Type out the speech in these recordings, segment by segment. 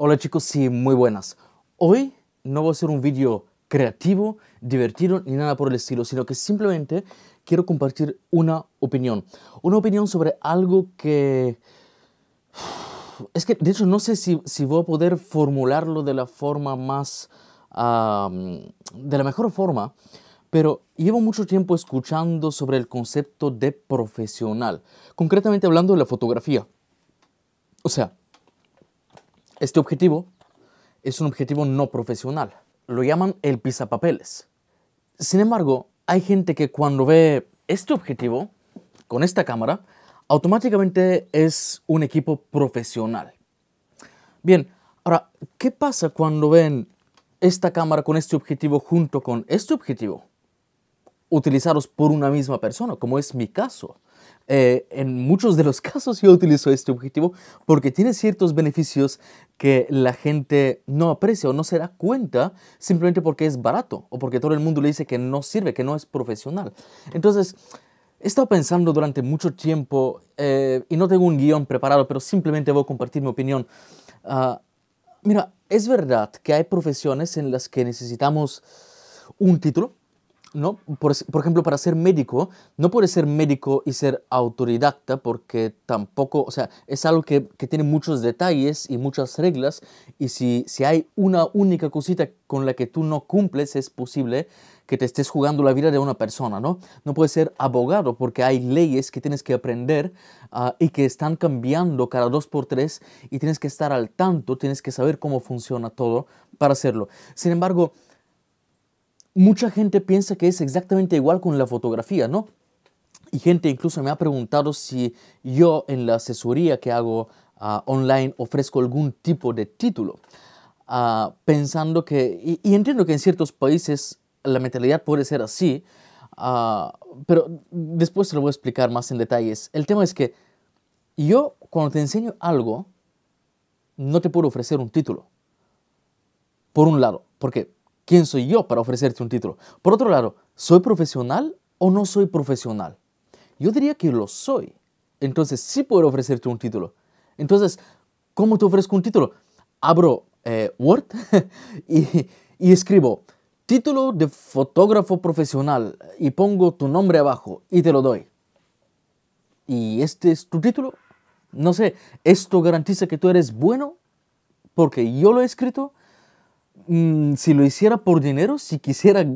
Hola chicos y muy buenas. Hoy no voy a hacer un vídeo creativo, divertido ni nada por el estilo, sino que simplemente quiero compartir una opinión. Una opinión sobre algo que... Es que de hecho no sé si, voy a poder formularlo de la forma más... de la mejor forma, pero llevo mucho tiempo escuchando sobre el concepto de profesional, concretamente hablando de la fotografía. O sea, este objetivo es un objetivo no profesional. Lo llaman el pisapapeles. Sin embargo, hay gente que cuando ve este objetivo con esta cámara, automáticamente es un equipo profesional. Bien, ahora, ¿qué pasa cuando ven esta cámara con este objetivo junto con este objetivo? Utilizados por una misma persona, como es mi caso. Eh, en muchos de los casos yo utilizo este objetivo porque tiene ciertos beneficios que la gente no aprecia o no se da cuenta simplemente porque es barato o porque todo el mundo le dice que no sirve, que no es profesional. Entonces, He estado pensando durante mucho tiempo eh, y no tengo un guión preparado, pero simplemente voy a compartir mi opinión. Ah, mira, es verdad que hay profesiones en las que necesitamos un título, ¿no? Por, ejemplo, para ser médico, no puedes ser médico y ser autodidacta porque tampoco, o sea, es algo que, tiene muchos detalles y muchas reglas y si, si, hay una única cosita con la que tú no cumples, es posible que te estés jugando la vida de una persona, ¿no? No puedes ser abogado porque hay leyes que tienes que aprender ah, y que están cambiando cada dos por tres y tienes que estar al tanto, tienes que saber cómo funciona todo para hacerlo. Sin embargo, mucha gente piensa que es exactamente igual con la fotografía, ¿no? Y gente incluso me ha preguntado si yo en la asesoría que hago ah, online ofrezco algún tipo de título, ah, pensando que, y, entiendo que en ciertos países la mentalidad puede ser así, ah, pero después te lo voy a explicar más en detalles. El tema es que yo cuando te enseño algo, no te puedo ofrecer un título. Por un lado, ¿Por porque ¿Quién soy yo para ofrecerte un título? Por otro lado, ¿soy profesional o no soy profesional? Yo diría que lo soy. Entonces sí puedo ofrecerte un título. Entonces, ¿cómo te ofrezco un título? Abro eh, Word y escribo título de fotógrafo profesional y pongo tu nombre abajo y te lo doy. ¿Y este es tu título? No sé, ¿esto garantiza que tú eres bueno? Porque yo lo he escrito Mm, si lo hiciera por dinero, si quisiera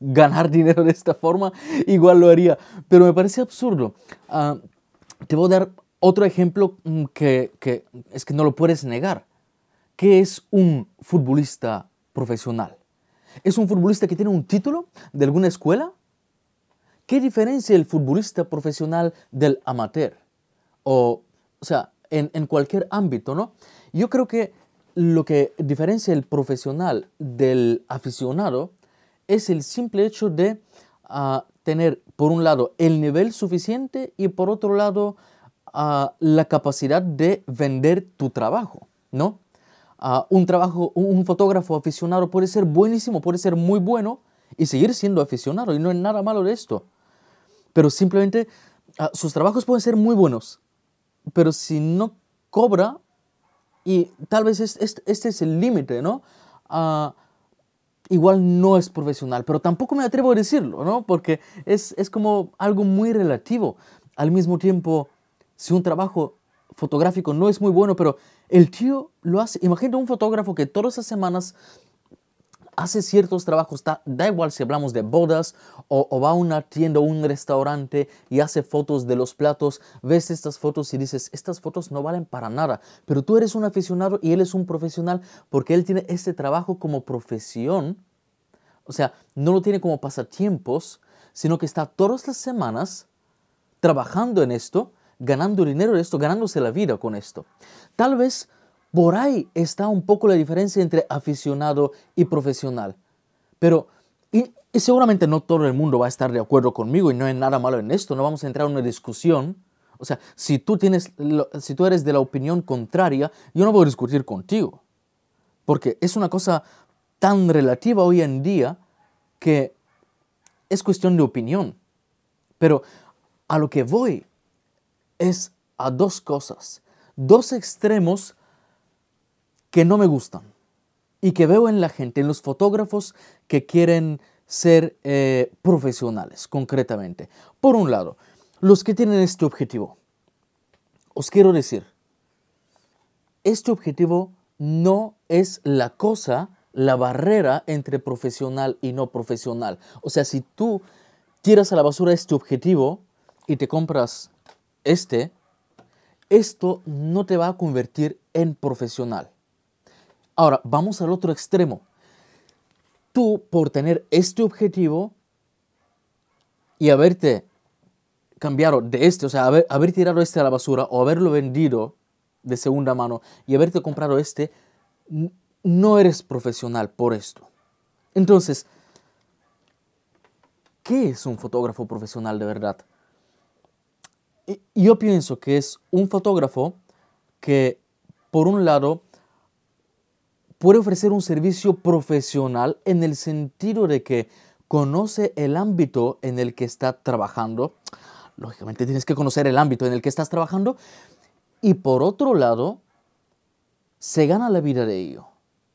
ganar dinero de esta forma, igual lo haría. Pero me parece absurdo. Ah, te voy a dar otro ejemplo mm, que, es que no lo puedes negar. ¿Qué es un futbolista profesional? ¿Es un futbolista que tiene un título de alguna escuela? ¿Qué diferencia el futbolista profesional del amateur? O, o sea, en, en cualquier ámbito, ¿no? Yo creo que lo que diferencia el profesional del aficionado es el simple hecho de ah, tener, por un lado, el nivel suficiente y por otro lado, ah, la capacidad de vender tu trabajo, ¿no? Ah, un trabajo, un, fotógrafo aficionado puede ser buenísimo, puede ser muy bueno y seguir siendo aficionado y no es nada malo de esto. Pero simplemente sus trabajos pueden ser muy buenos, pero si no cobra y tal vez este es el límite, ¿no? Ah, igual no es profesional, pero tampoco me atrevo a decirlo, ¿no? Porque es, es como algo muy relativo. Al mismo tiempo, si un trabajo fotográfico no es muy bueno, pero el tío lo hace. Imagina un fotógrafo que todas las semanas hace ciertos trabajos, da, igual si hablamos de bodas o, va a una tienda o un restaurante y hace fotos de los platos, ves estas fotos y dices, estas fotos no valen para nada, pero tú eres un aficionado y él es un profesional porque él tiene este trabajo como profesión, o sea, no lo tiene como pasatiempos, sino que está todas las semanas trabajando en esto, ganando dinero de esto, ganándose la vida con esto. Tal vez por ahí está un poco la diferencia entre aficionado y profesional. Pero y, seguramente no todo el mundo va a estar de acuerdo conmigo y no hay nada malo en esto, no vamos a entrar en una discusión. O sea, si tú, tienes, si tú eres de la opinión contraria, yo no voy a discutir contigo. Porque es una cosa tan relativa hoy en día que es cuestión de opinión. Pero a lo que voy es a dos cosas, dos extremos que no me gustan y que veo en la gente, en los fotógrafos que quieren ser eh, profesionales, concretamente. Por un lado, los que tienen este objetivo, os quiero decir, este objetivo no es la cosa, la barrera entre profesional y no profesional. O sea, si tú tiras a la basura este objetivo y te compras este, esto no te va a convertir en profesional. Ahora, vamos al otro extremo. Tú, por tener este objetivo y haberte cambiado de este, o sea, haber, tirado este a la basura o haberlo vendido de segunda mano y haberte comprado este, no eres profesional por esto. Entonces, ¿qué es un fotógrafo profesional de verdad? Yo pienso que es un fotógrafo que, por un lado, puede ofrecer un servicio profesional en el sentido de que conoce el ámbito en el que está trabajando. Lógicamente tienes que conocer el ámbito en el que estás trabajando. Y por otro lado, se gana la vida de ello.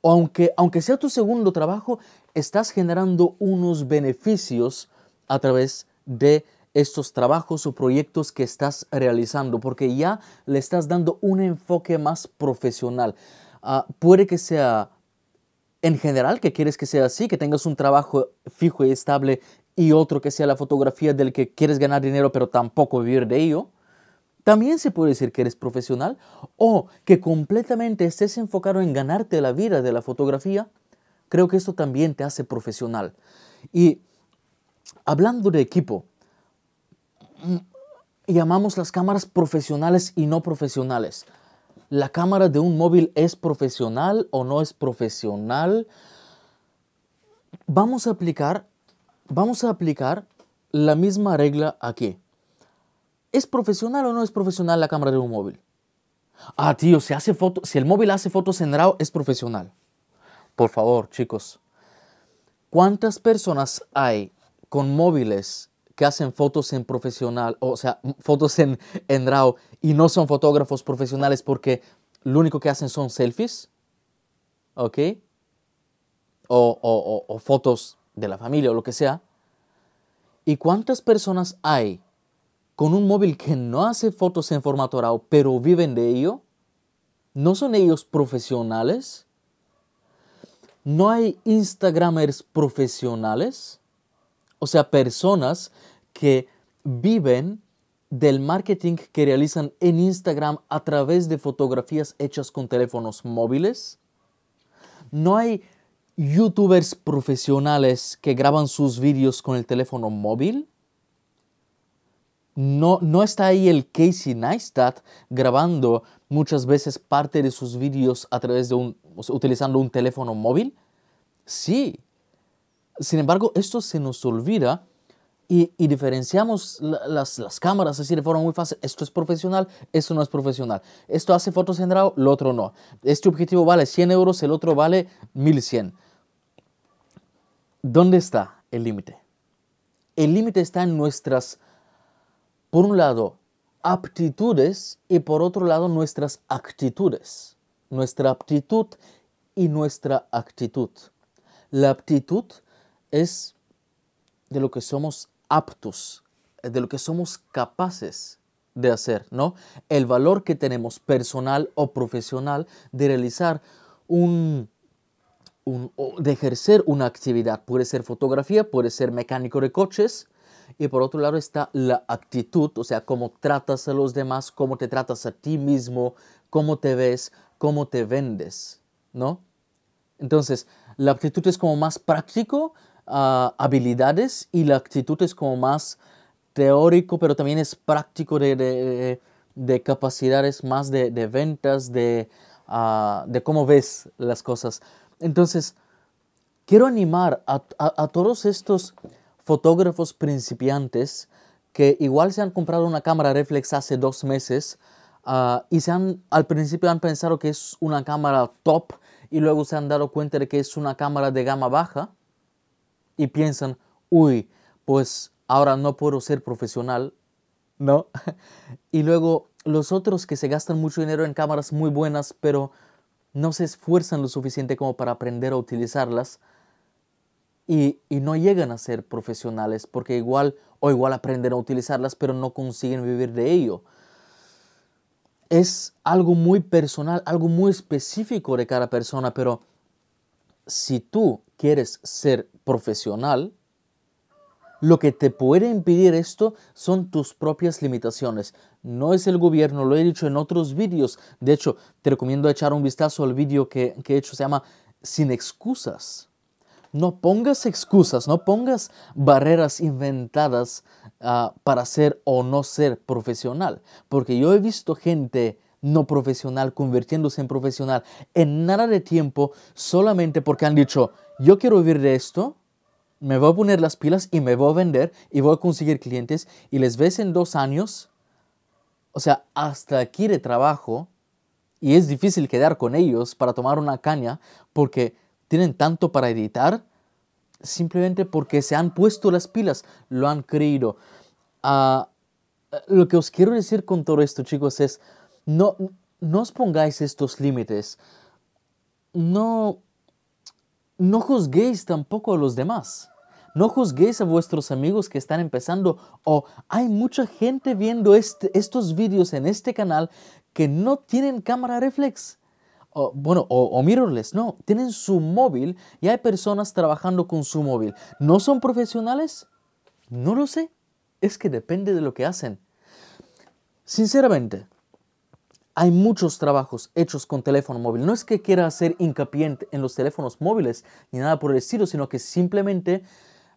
Aunque, aunque sea tu segundo trabajo, estás generando unos beneficios a través de estos trabajos o proyectos que estás realizando, porque ya le estás dando un enfoque más profesional. Ah, puede que sea en general que quieres que sea así, que tengas un trabajo fijo y estable y otro que sea la fotografía del que quieres ganar dinero pero tampoco vivir de ello. También se puede decir que eres profesional o que completamente estés enfocado en ganarte la vida de la fotografía. Creo que esto también te hace profesional. Y hablando de equipo, mm, llamamos las cámaras profesionales y no profesionales la cámara de un móvil es profesional o no es profesional. Vamos a aplicar, vamos a aplicar la misma regla aquí. ¿Es profesional o no es profesional la cámara de un móvil? Ah, tío, si hace foto, si el móvil hace fotos en RAW es profesional. Por favor, chicos. ¿Cuántas personas hay con móviles que hacen fotos en profesional, o sea, fotos en, en RAW y no son fotógrafos profesionales porque lo único que hacen son selfies, ¿ok? O, o fotos de la familia o lo que sea. ¿Y cuántas personas hay con un móvil que no hace fotos en formato RAW, pero viven de ello? ¿No son ellos profesionales? ¿No hay Instagramers profesionales? O sea, personas que viven del marketing que realizan en Instagram a través de fotografías hechas con teléfonos móviles. No hay youtubers profesionales que graban sus vídeos con el teléfono móvil. No, no, está ahí el Casey Neistat grabando muchas veces parte de sus vídeos a través de un, utilizando un teléfono móvil. Sí, sin embargo, esto se nos olvida y, diferenciamos las, cámaras así de forma muy fácil. Esto es profesional, esto no es profesional. Esto hace fotos en lo otro no. Este objetivo vale 100 euros, el otro vale 1100. ¿Dónde está el límite? El límite está en nuestras, por un lado, aptitudes y por otro lado nuestras actitudes. Nuestra aptitud y nuestra actitud. La aptitud es de lo que somos aptos, eh, de lo que somos capaces de hacer, ¿no? El valor que tenemos personal o profesional de realizar un, de ejercer una actividad. Puede ser fotografía, puede ser mecánico de coches. Y por otro lado está la actitud, o sea, cómo tratas a los demás, cómo te tratas a ti mismo, cómo te ves, cómo te vendes, ¿no? Entonces, la actitud es como más práctico, Ah, habilidades y la actitud es como más teórico, pero también es práctico de, capacidades más de, ventas, ah, de, cómo ves las cosas. Entonces, quiero animar a, todos estos fotógrafos principiantes que igual se han comprado una cámara reflex hace dos meses ah, y se han, al principio han pensado que es una cámara top y luego se han dado cuenta de que es una cámara de gama baja y piensan, uy, pues ahora no puedo ser profesional, ¿no? y luego los otros que se gastan mucho dinero en cámaras muy buenas, pero no se esfuerzan lo suficiente como para aprender a utilizarlas y, y, no llegan a ser profesionales porque igual o igual aprenden a utilizarlas pero no consiguen vivir de ello. Es algo muy personal, algo muy específico de cada persona, pero si tú quieres ser profesional, lo que te puede impedir esto son tus propias limitaciones. No es el gobierno, lo he dicho en otros vídeos. De hecho, te recomiendo echar un vistazo al vídeo que, he hecho, se llama Sin excusas. No pongas excusas, no pongas barreras inventadas ah, para ser o no ser profesional. Porque yo he visto gente no profesional convirtiéndose en profesional en nada de tiempo solamente porque han dicho, yo quiero vivir de esto, me voy a poner las pilas y me voy a vender y voy a conseguir clientes y les ves en dos años, o sea, hasta aquí de trabajo y es difícil quedar con ellos para tomar una caña porque tienen tanto para editar simplemente porque se han puesto las pilas, lo han creído. Ah, lo que os quiero decir con todo esto, chicos, es no, no os pongáis estos límites. No no juzguéis tampoco a los demás. No juzguéis a vuestros amigos que están empezando o hay mucha gente viendo este, estos vídeos en este canal que no tienen cámara reflex. O, bueno, o, o mirrorless, no, tienen su móvil y hay personas trabajando con su móvil. ¿No son profesionales? No lo sé. Es que depende de lo que hacen. Sinceramente, hay muchos trabajos hechos con teléfono móvil. No es que quiera hacer hincapié en los teléfonos móviles ni nada por el estilo, sino que simplemente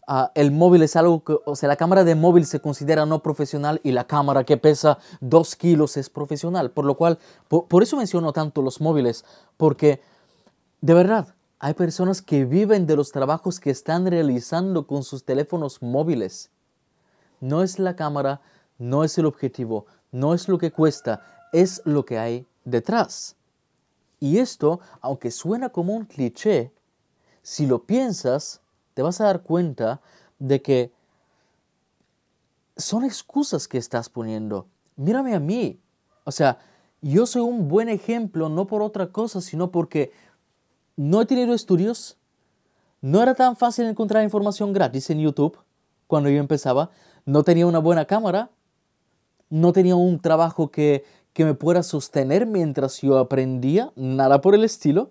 Ah, el móvil es algo que, o sea, la cámara de móvil se considera no profesional y la cámara que pesa 2 kilos es profesional, por lo cual, por eso menciono tanto los móviles, porque de verdad hay personas que viven de los trabajos que están realizando con sus teléfonos móviles. No es la cámara, no es el objetivo, no es lo que cuesta, es lo que hay detrás. Y esto, aunque suena como un cliché, si lo piensas, te vas a dar cuenta de que son excusas que estás poniendo. Mírame a mí. O sea, yo soy un buen ejemplo no por otra cosa, sino porque no he tenido estudios. No era tan fácil encontrar información gratis en YouTube cuando yo empezaba. No tenía una buena cámara. No tenía un trabajo que, me pueda sostener mientras yo aprendía. Nada por el estilo.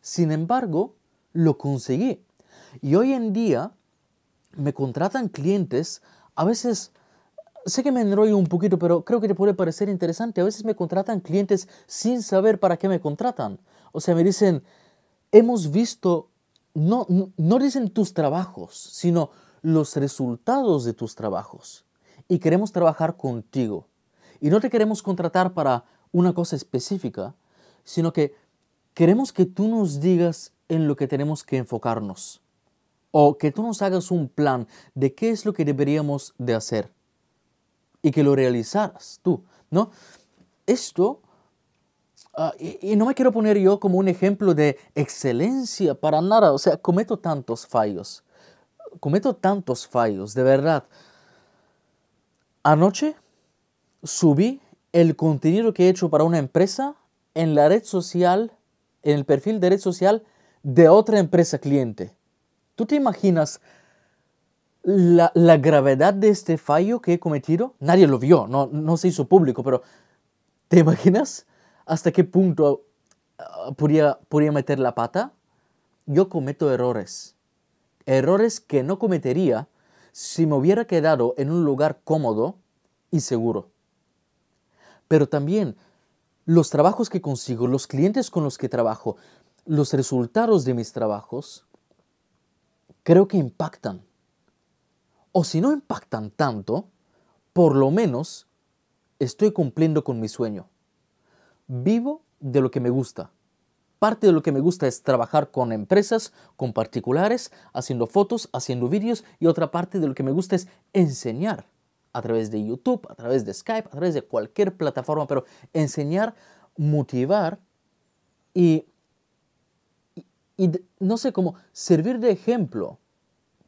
Sin embargo, lo conseguí. Y hoy en día me contratan clientes, a veces, sé que me enrollo un poquito, pero creo que te puede parecer interesante, a veces me contratan clientes sin saber para qué me contratan. O sea, me dicen, hemos visto, no, no, no dicen tus trabajos, sino los resultados de tus trabajos. Y queremos trabajar contigo. Y no te queremos contratar para una cosa específica, sino que queremos que tú nos digas en lo que tenemos que enfocarnos o que tú nos hagas un plan de qué es lo que deberíamos de hacer y que lo realizaras tú, ¿no? Esto, ah, y, no me quiero poner yo como un ejemplo de excelencia para nada, o sea, cometo tantos fallos, cometo tantos fallos, de verdad. Anoche subí el contenido que he hecho para una empresa en la red social, en el perfil de red social de otra empresa cliente. ¿Tú te imaginas la, gravedad de este fallo que he cometido? Nadie lo vio, no, se hizo público, pero ¿te imaginas hasta qué punto uh, podría meter la pata? Yo cometo errores, errores que no cometería si me hubiera quedado en un lugar cómodo y seguro. Pero también los trabajos que consigo, los clientes con los que trabajo, los resultados de mis trabajos, creo que impactan. O si no impactan tanto, por lo menos estoy cumpliendo con mi sueño. Vivo de lo que me gusta. Parte de lo que me gusta es trabajar con empresas, con particulares, haciendo fotos, haciendo vídeos y otra parte de lo que me gusta es enseñar a través de YouTube, a través de Skype, a través de cualquier plataforma, pero enseñar, motivar y y no sé cómo servir de ejemplo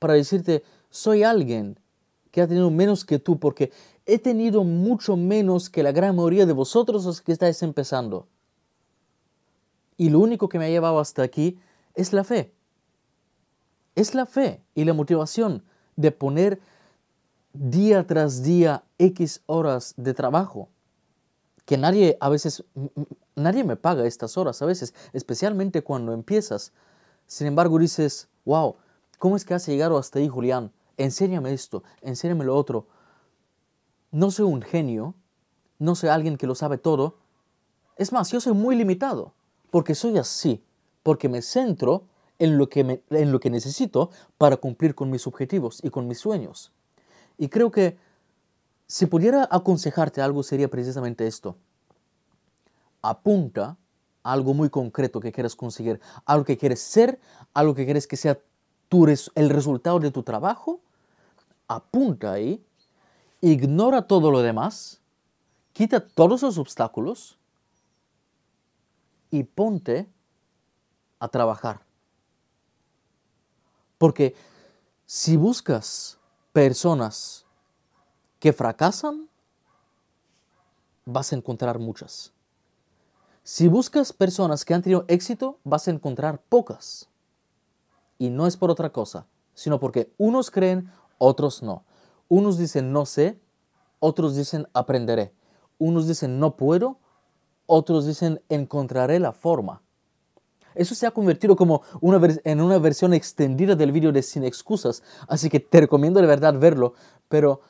para decirte, soy alguien que ha tenido menos que tú porque he tenido mucho menos que la gran mayoría de vosotros los que estáis empezando. Y lo único que me ha llevado hasta aquí es la fe. Es la fe y la motivación de poner día tras día X horas de trabajo que nadie a veces, nadie me paga estas horas a veces, especialmente cuando empiezas. Sin embargo, dices, wow, ¿cómo es que has llegado hasta ahí, Julián? Enséñame esto, enséñame lo otro. No soy un genio, no soy alguien que lo sabe todo. Es más, yo soy muy limitado, porque soy así, porque me centro en lo que, en lo que necesito para cumplir con mis objetivos y con mis sueños. Y creo que si pudiera aconsejarte algo sería precisamente esto. Apunta a algo muy concreto que quieras conseguir, algo que quieres ser, algo que quieres que sea el resultado de tu trabajo. Apunta ahí, ignora todo lo demás, quita todos los obstáculos y ponte a trabajar. Porque si buscas personas que fracasan, vas a encontrar muchas. Si buscas personas que han tenido éxito, vas a encontrar pocas. Y no es por otra cosa, sino porque unos creen, otros no. Unos dicen no sé, otros dicen aprenderé. Unos dicen no puedo, otros dicen encontraré la forma. Eso se ha convertido como una en una versión extendida del vídeo de Sin Excusas, así que te recomiendo de verdad verlo, pero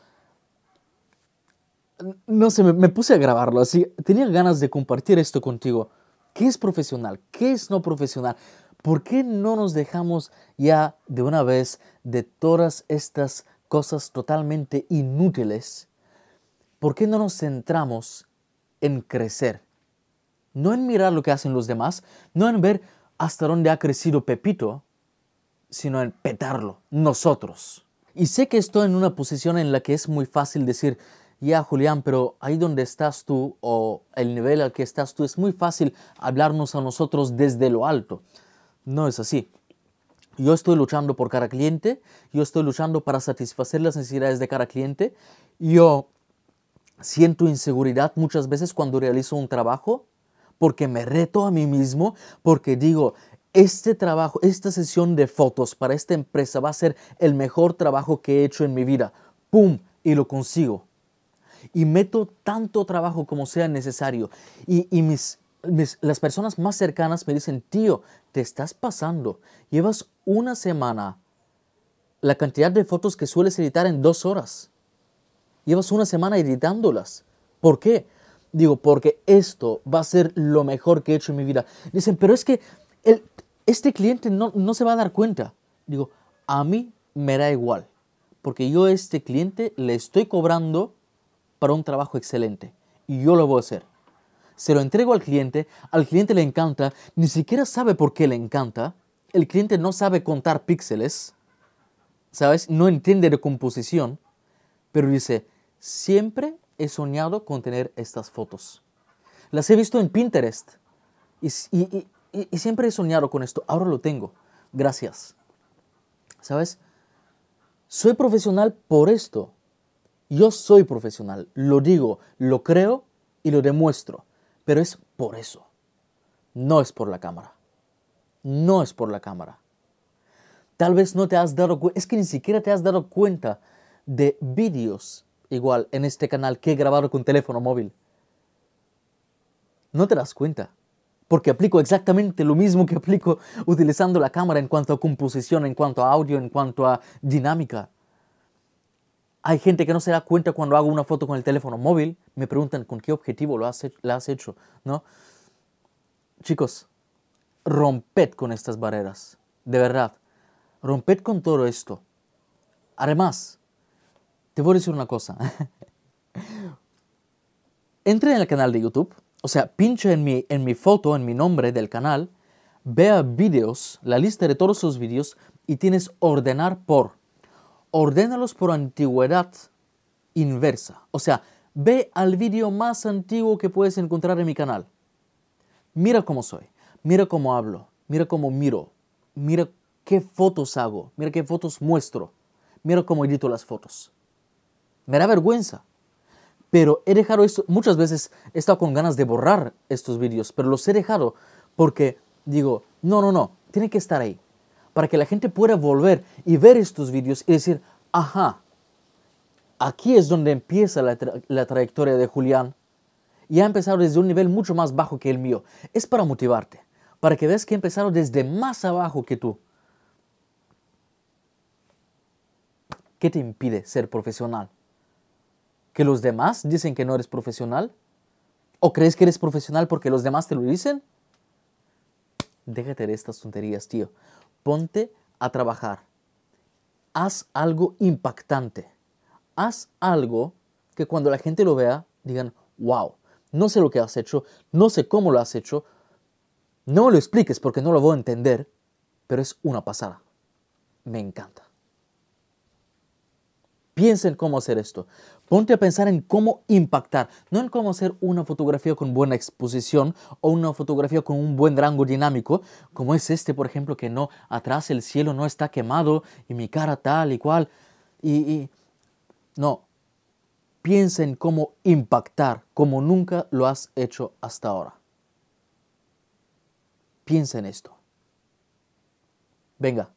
no sé, me, puse a grabarlo así. Tenía ganas de compartir esto contigo. ¿Qué es profesional? ¿Qué es no profesional? ¿Por qué no nos dejamos ya de una vez de todas estas cosas totalmente inútiles? ¿Por qué no nos centramos en crecer? No en mirar lo que hacen los demás, no en ver hasta dónde ha crecido Pepito, sino en petarlo, nosotros. Y sé que estoy en una posición en la que es muy fácil decir, ya Julián, pero ahí donde estás tú o el nivel al que estás tú es muy fácil hablarnos a nosotros desde lo alto. No es así. Yo estoy luchando por cada cliente, yo estoy luchando para satisfacer las necesidades de cada cliente. Yo siento inseguridad muchas veces cuando realizo un trabajo porque me reto a mí mismo, porque digo, este trabajo, esta sesión de fotos para esta empresa va a ser el mejor trabajo que he hecho en mi vida. ¡Pum! Y lo consigo y meto tanto trabajo como sea necesario. Y, mis, las personas más cercanas me dicen, tío, te estás pasando. Llevas una semana la cantidad de fotos que sueles editar en dos horas. Llevas una semana editándolas. ¿Por qué? Digo, porque esto va a ser lo mejor que he hecho en mi vida. Dicen, pero es que este cliente no, no se va a dar cuenta. Digo, a mí me da igual. Porque yo a este cliente le estoy cobrando para un trabajo excelente y yo lo voy a hacer. Se lo entrego al cliente, al cliente le encanta, ni siquiera sabe por qué le encanta, el cliente no sabe contar píxeles, ¿sabes? No entiende de composición, pero dice, siempre he soñado con tener estas fotos. Las he visto en Pinterest y, siempre he soñado con esto. Ahora lo tengo. Gracias. ¿Sabes? Soy profesional por esto. Yo soy profesional, lo digo, lo creo y lo demuestro, pero es por eso. No es por la cámara. No es por la cámara. Tal vez no te has dado cuenta, es que ni siquiera te has dado cuenta de vídeos igual en este canal que he grabado con teléfono móvil. No te das cuenta, porque aplico exactamente lo mismo que aplico utilizando la cámara en cuanto a composición, en cuanto a audio, en cuanto a dinámica. Hay gente que no se da cuenta cuando hago una foto con el teléfono móvil, me preguntan con qué objetivo lo has, la has hecho, ¿no? Chicos, romped con estas barreras, de verdad, romped con todo esto. Además, te voy a decir una cosa. Entra en el canal de YouTube, o sea, pincha en mi, foto, en mi nombre del canal, vea videos, la lista de todos sus videos y tienes ordenar por ordénalos por antigüedad inversa. O sea, ve al vídeo más antiguo que puedes encontrar en mi canal. Mira cómo soy, mira cómo hablo, mira cómo miro, mira qué fotos hago, mira qué fotos muestro, mira cómo edito las fotos. Me da vergüenza. Pero he dejado esto, muchas veces he estado con ganas de borrar estos vídeos, pero los he dejado porque digo, no, no, no, tiene que estar ahí para que la gente pueda volver y ver estos vídeos y decir, ajá, aquí es donde empieza la, trayectoria de Julián y ha empezado desde un nivel mucho más bajo que el mío. Es para motivarte, para que veas que empezado desde más abajo que tú. ¿Qué te impide ser profesional? ¿Que los demás dicen que no eres profesional? ¿O crees que eres profesional porque los demás te lo dicen? Déjate de estas tonterías, tío ponte a trabajar. Haz algo impactante. Haz algo que cuando la gente lo vea digan, wow, no sé lo que has hecho, no sé cómo lo has hecho, no lo expliques porque no lo voy a entender, pero es una pasada. Me encanta. Piensa en cómo hacer esto. Ponte a pensar en cómo impactar, no en cómo hacer una fotografía con buena exposición o una fotografía con un buen rango dinámico, como es este, por ejemplo, que no, atrás el cielo no está quemado y mi cara tal y cual. Y, no, piensa en cómo impactar como nunca lo has hecho hasta ahora. Piensa en esto. Venga.